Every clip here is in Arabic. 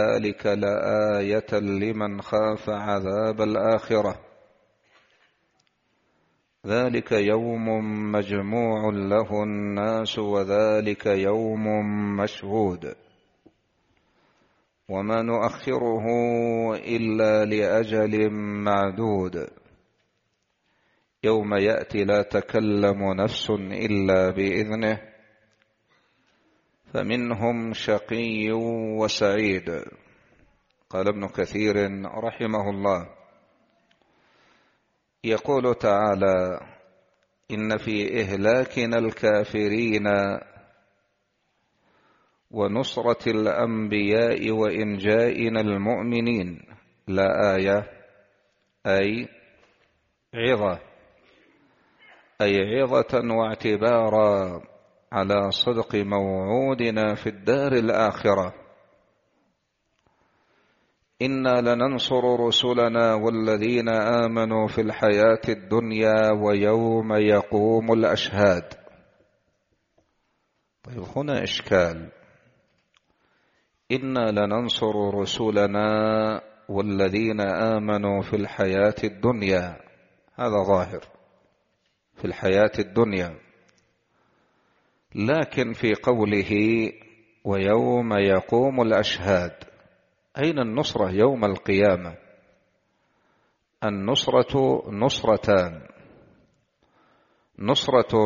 ذلك لآية لمن خاف عذاب الآخرة ذلك يوم مجموع له الناس وذلك يوم مشهود وما نؤخره إلا لأجل معدود يوم يأتي لا تكلم نفس إلا بإذنه فمنهم شقي وسعيد قال ابن كثير رحمه الله يقول تعالى إن في إهلاكنا الكافرين ونصرة الأنبياء وإنجائنا المؤمنين لا آية أي عظة أي عظة واعتبارا على صدق موعودنا في الدار الآخرة إنا لننصر رسلنا والذين آمنوا في الحياة الدنيا ويوم يقوم الأشهاد طيب هنا إشكال إنا لننصر رسلنا والذين آمنوا في الحياة الدنيا هذا ظاهر في الحياة الدنيا لكن في قوله ويوم يقوم الاشهاد اين النصره يوم القيامه النصره نصرتان نصره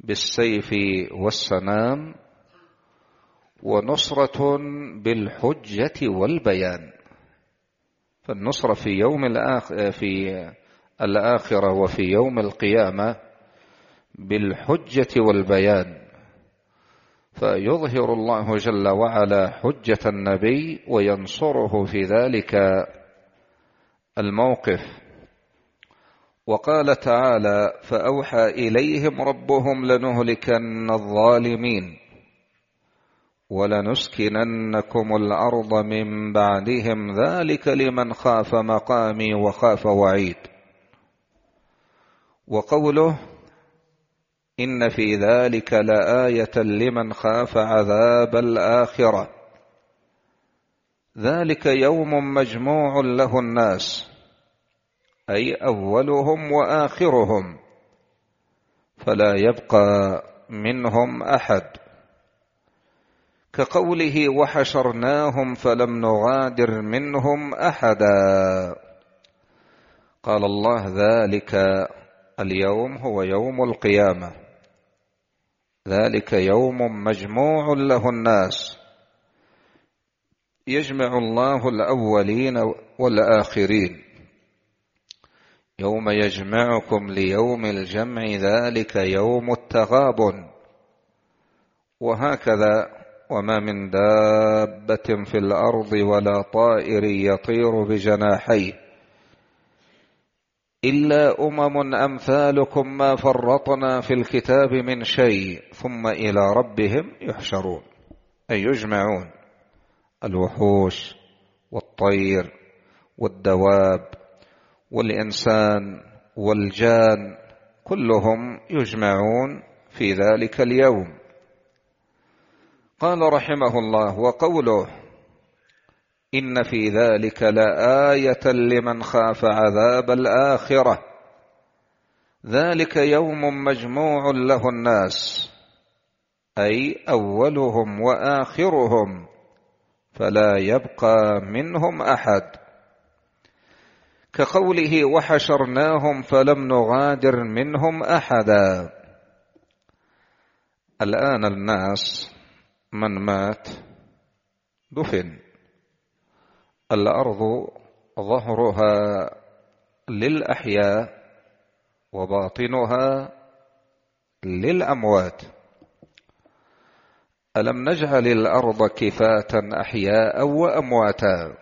بالسيف والسنام ونصره بالحجه والبيان فالنصره في يوم في الاخره وفي يوم القيامه بالحجة والبيان فيظهر الله جل وعلا حجة النبي وينصره في ذلك الموقف وقال تعالى فأوحى إليهم ربهم لنهلكن الظالمين ولنسكننكم الأرض من بعدهم ذلك لمن خاف مقامي وخاف وعيد وقوله إن في ذلك لآية لمن خاف عذاب الآخرة ذلك يوم مجموع له الناس أي أولهم وآخرهم فلا يبقى منهم أحد كقوله وحشرناهم فلم نغادر منهم أحدا قال الله ذلك اليوم هو يوم القيامه ذلك يوم مجموع له الناس يجمع الله الأولين والآخرين يوم يجمعكم ليوم الجمع ذلك يوم التغاب وهكذا وما من دابة في الأرض ولا طائر يطير بجناحيه إلا أمم أمثالكم ما فرطنا في الكتاب من شيء ثم إلى ربهم يحشرون أي يجمعون الوحوش والطير والدواب والإنسان والجان كلهم يجمعون في ذلك اليوم قال رحمه الله وقوله إن في ذلك لآية لمن خاف عذاب الآخرة ذلك يوم مجموع له الناس أي أولهم وآخرهم فلا يبقى منهم أحد كقوله وحشرناهم فلم نغادر منهم أحدا الآن الناس من مات دفن الأرض ظهرها للأحياء وباطنها للأموات ألم نجعل الأرض كفاة أحياء وأمواتا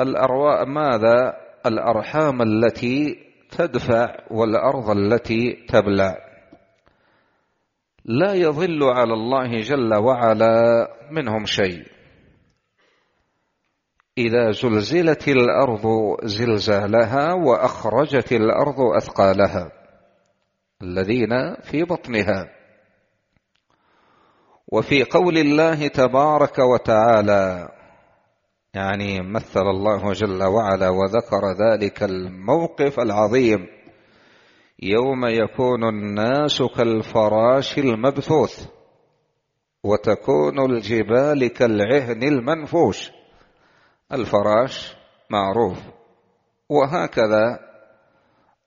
الأرواء ماذا الأرحام التي تدفع والأرض التي تبلع لا يظل على الله جل وعلا منهم شيء إذا زلزلت الأرض زلزالها وأخرجت الأرض أثقالها الذين في بطنها وفي قول الله تبارك وتعالى يعني مثل الله جل وعلا وذكر ذلك الموقف العظيم يوم يكون الناس كالفراش المبثوث وتكون الجبال كالعهن المنفوش الفراش معروف وهكذا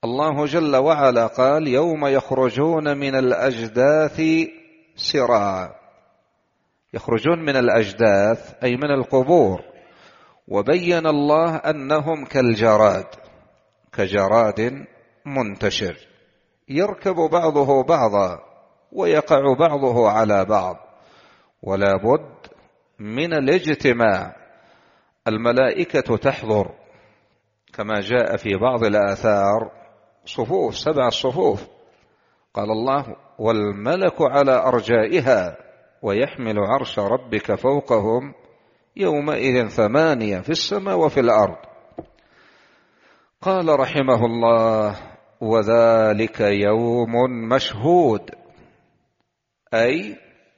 الله جل وعلا قال يوم يخرجون من الأجداث سراعا يخرجون من الأجداث أي من القبور وبين الله أنهم كالجراد كجراد منتشر يركب بعضه بعضا ويقع بعضه على بعض ولا بد من الاجتماع الملائكة تحضر كما جاء في بعض الآثار صفوف سبع صفوف قال الله والملك على أرجائها ويحمل عرش ربك فوقهم يومئذ ثمانية في السماء وفي الأرض قال رحمه الله وذلك يوم مشهود أي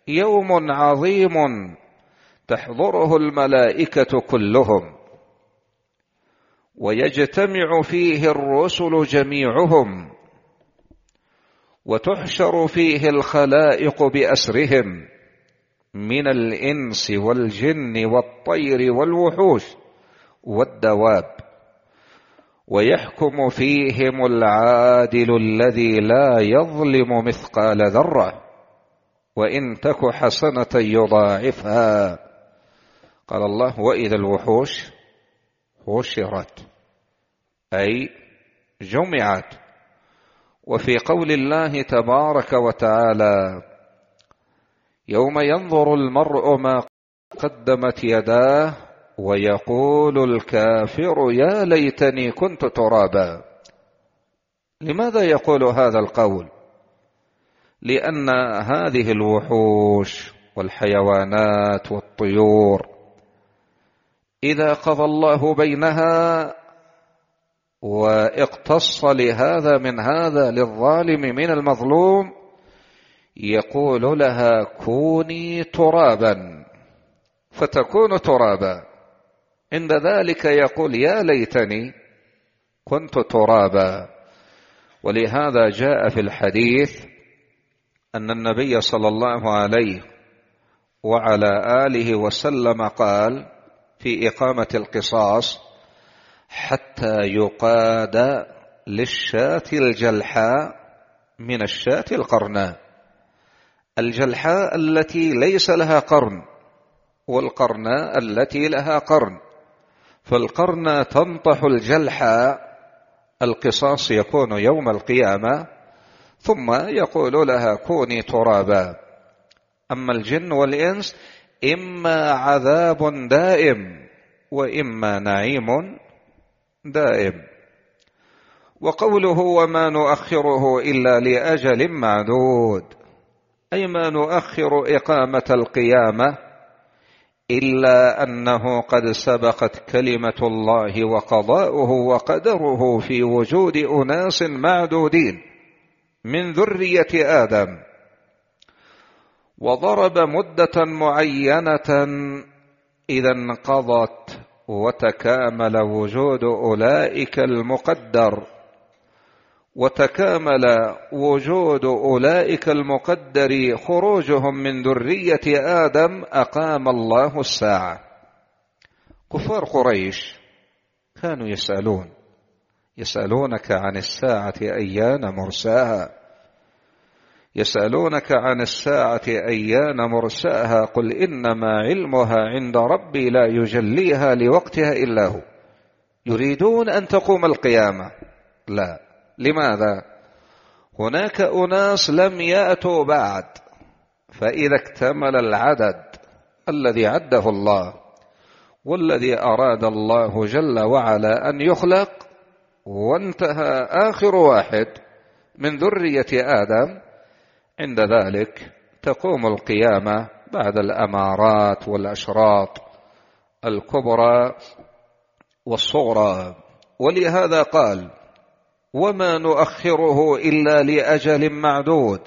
يوم عظيم تحضره الملائكه كلهم ويجتمع فيه الرسل جميعهم وتحشر فيه الخلائق باسرهم من الانس والجن والطير والوحوش والدواب ويحكم فيهم العادل الذي لا يظلم مثقال ذره وان تك حسنه يضاعفها قال الله وإذا الوحوش حشرت أي جمعت وفي قول الله تبارك وتعالى يوم ينظر المرء ما قدمت يداه ويقول الكافر يا ليتني كنت ترابا لماذا يقول هذا القول لان هذه الوحوش والحيوانات والطيور إذا قضى الله بينها واقتص لهذا من هذا للظالم من المظلوم يقول لها كوني ترابا فتكون ترابا عند ذلك يقول يا ليتني كنت ترابا ولهذا جاء في الحديث أن النبي صلى الله عليه وعلى آله وسلم قال في إقامة القصاص حتى يقاد للشاة الجلحاء من الشاة القرناء الجلحاء التي ليس لها قرن والقرناء التي لها قرن فالقرنى تنطح الجلحاء القصاص يكون يوم القيامة ثم يقول لها كوني ترابا أما الجن والإنس إما عذاب دائم وإما نعيم دائم وقوله وما نؤخره إلا لأجل معدود أي ما نؤخر إقامة القيامة إلا أنه قد سبقت كلمة الله وقضاؤه وقدره في وجود أناس معدودين من ذرية آدم وضرب مده معينه اذا انقضت وتكامل وجود اولئك المقدر وتكامل وجود اولئك المقدر خروجهم من ذريه ادم اقام الله الساعه كفار قريش كانوا يسالون يسالونك عن الساعه ايان مرساها يسألونك عن الساعة أيان مرساها قل إنما علمها عند ربي لا يجليها لوقتها إلا هو يريدون أن تقوم القيامة لا لماذا؟ هناك أناس لم يأتوا بعد فإذا اكتمل العدد الذي عده الله والذي أراد الله جل وعلا أن يخلق وانتهى آخر واحد من ذرية آدم عند ذلك تقوم القيامة بعد الأمارات والأشراط الكبرى والصغرى ولهذا قال وما نؤخره إلا لأجل معدود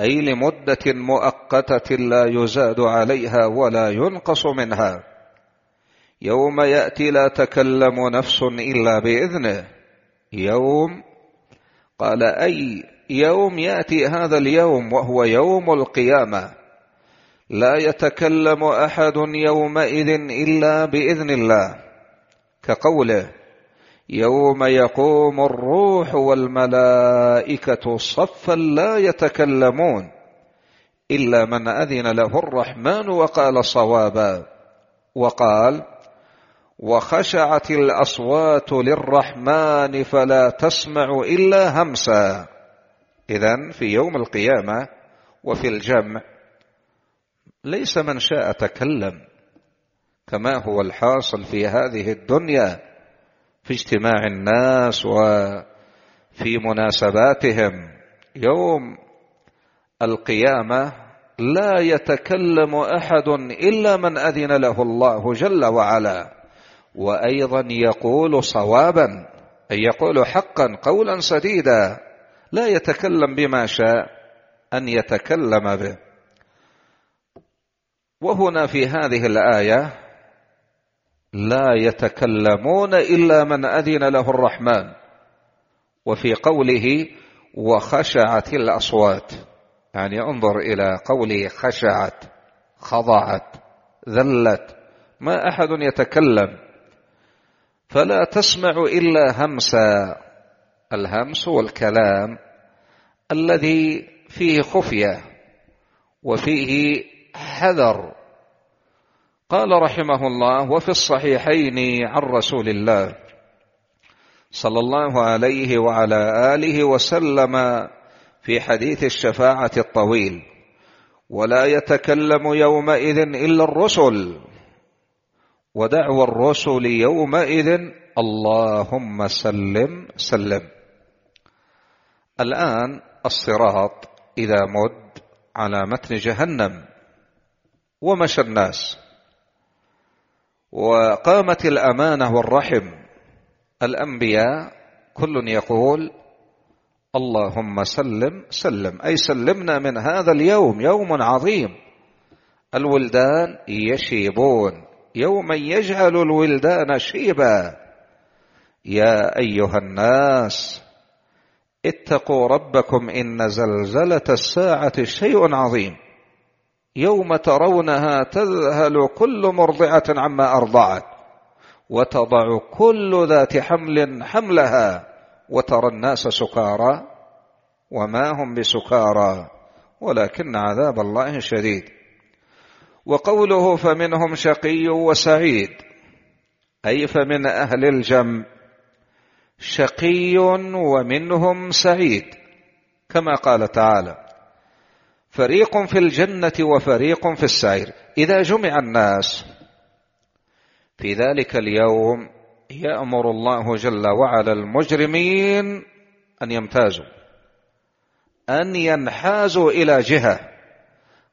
أي لمدة مؤقتة لا يزاد عليها ولا ينقص منها يوم يأتي لا تكلم نفس إلا بإذنه يوم قال أي يوم يأتي هذا اليوم وهو يوم القيامة لا يتكلم أحد يومئذ إلا بإذن الله كقوله يوم يقوم الروح والملائكة صفا لا يتكلمون إلا من أذن له الرحمن وقال صوابا وقال وخشعت الأصوات للرحمن فلا تسمع إلا همسا إذا في يوم القيامة وفي الجمع ليس من شاء تكلم كما هو الحاصل في هذه الدنيا في اجتماع الناس وفي مناسباتهم يوم القيامة لا يتكلم أحد إلا من أذن له الله جل وعلا وأيضا يقول صوابا أي يقول حقا قولا سديدا لا يتكلم بما شاء أن يتكلم به وهنا في هذه الآية لا يتكلمون إلا من أذن له الرحمن وفي قوله وخشعت الأصوات يعني انظر إلى قوله خشعت خضعت ذلت ما أحد يتكلم فلا تسمع إلا همسا الهمس والكلام الذي فيه خفية وفيه حذر قال رحمه الله وفي الصحيحين عن رسول الله صلى الله عليه وعلى آله وسلم في حديث الشفاعة الطويل ولا يتكلم يومئذ إلا الرسل ودعوى الرسل يومئذ اللهم سلم سلم الآن الصراط إذا مد على متن جهنم ومشى الناس وقامت الأمانة والرحم الأنبياء كل يقول اللهم سلم سلم أي سلمنا من هذا اليوم يوم عظيم الولدان يشيبون يوما يجعل الولدان شيبا يا أيها الناس اتقوا ربكم إن زلزلة الساعة شيء عظيم يوم ترونها تذهل كل مرضعة عما أرضعت وتضع كل ذات حمل حملها وترى الناس سكارى وما هم بسكارى ولكن عذاب الله شديد وقوله فمنهم شقي وسعيد أي فمن أهل الجنب شقي ومنهم سعيد كما قال تعالى فريق في الجنة وفريق في السعير إذا جمع الناس في ذلك اليوم يأمر الله جل وعلا المجرمين أن يمتازوا أن ينحازوا إلى جهة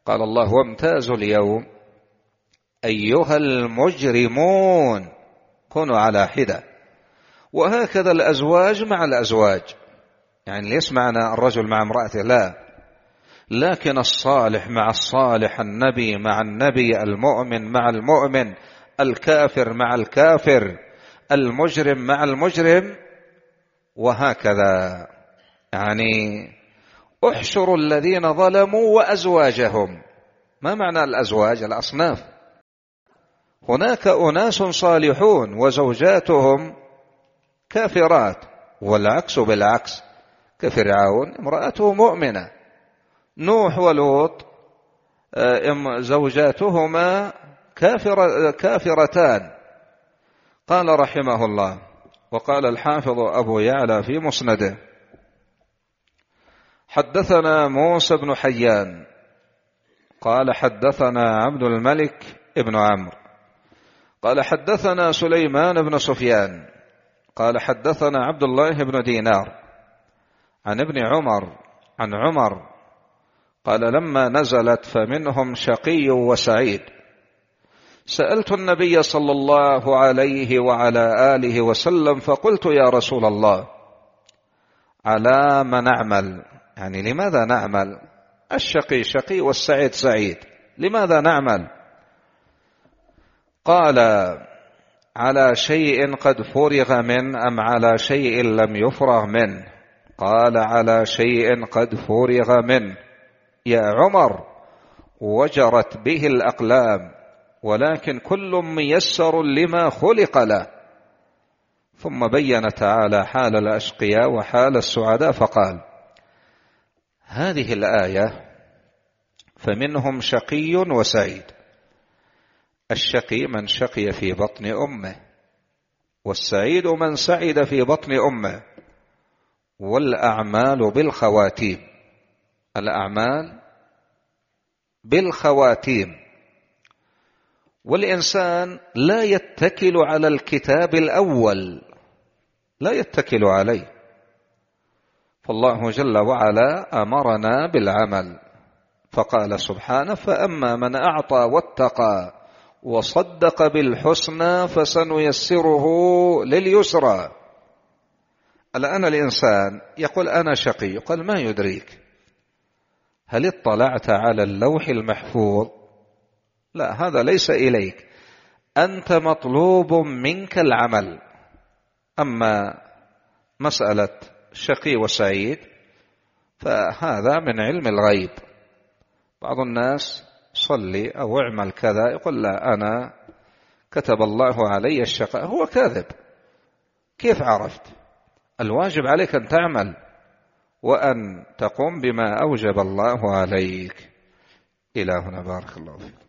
قال الله وامتازوا اليوم أيها المجرمون كونوا على حده وهكذا الأزواج مع الأزواج يعني ليس معنا الرجل مع امرأته لا لكن الصالح مع الصالح النبي مع النبي المؤمن مع المؤمن الكافر مع الكافر المجرم مع المجرم وهكذا يعني احشروا الذين ظلموا وأزواجهم ما معنى الأزواج الأصناف هناك أناس صالحون وزوجاتهم كافرات والعكس بالعكس كفرعون امرأته مؤمنة نوح ولوط آه، زوجاتهما كافر كافرتان قال رحمه الله وقال الحافظ أبو يعلى في مسنده حدثنا موسى بن حيان قال حدثنا عبد الملك بن عمرو قال حدثنا سليمان بن سفيان قال حدثنا عبد الله بن دينار عن ابن عمر عن عمر قال لما نزلت فمنهم شقي وسعيد سالت النبي صلى الله عليه وعلى اله وسلم فقلت يا رسول الله على ما نعمل يعني لماذا نعمل الشقي شقي والسعيد سعيد لماذا نعمل قال على شيء قد فرغ من أم على شيء لم يفرغ من قال على شيء قد فرغ من يا عمر وجرت به الأقلام ولكن كل ميسر لما خلق له ثم بين تعالى حال الأشقياء وحال السعداء فقال هذه الآية فمنهم شقي وسعيد الشقي من شقي في بطن أمه والسعيد من سعد في بطن أمه والأعمال بالخواتيم الأعمال بالخواتيم والإنسان لا يتكل على الكتاب الأول لا يتكل عليه فالله جل وعلا أمرنا بالعمل فقال سبحانه فأما من أعطى واتقى وصدق بالحسنى فسنيسره لليسرى الآن الإنسان يقول أنا شقي قال ما يدريك هل اطلعت على اللوح المحفوظ لا هذا ليس إليك أنت مطلوب منك العمل أما مسألة شقي وسعيد فهذا من علم الغيب بعض الناس صلي أو اعمل كذا يقول لا أنا كتب الله علي الشقاء هو كاذب كيف عرفت الواجب عليك أن تعمل وأن تقوم بما أوجب الله عليك إلى هنا بارك الله فيك